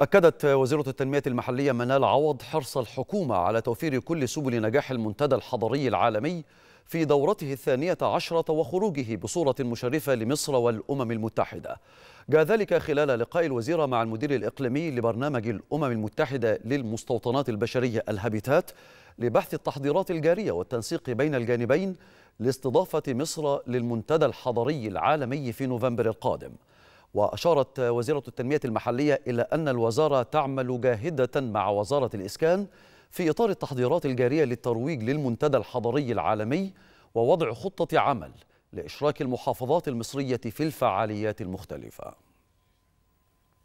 أكدت وزيرة التنمية المحلية منال عوض حرص الحكومة على توفير كل سبل نجاح المنتدى الحضري العالمي في دورته الثانية عشرة وخروجه بصورة مشرفة لمصر والأمم المتحدة جاء ذلك خلال لقاء الوزيرة مع المدير الإقليمي لبرنامج الأمم المتحدة للمستوطنات البشرية الهابيتات لبحث التحضيرات الجارية والتنسيق بين الجانبين لاستضافة مصر للمنتدى الحضري العالمي في نوفمبر القادم وأشارت وزيرة التنمية المحلية إلى أن الوزارة تعمل جاهدة مع وزارة الإسكان في إطار التحضيرات الجارية للترويج للمنتدى الحضري العالمي ووضع خطة عمل لإشراك المحافظات المصرية في الفعاليات المختلفة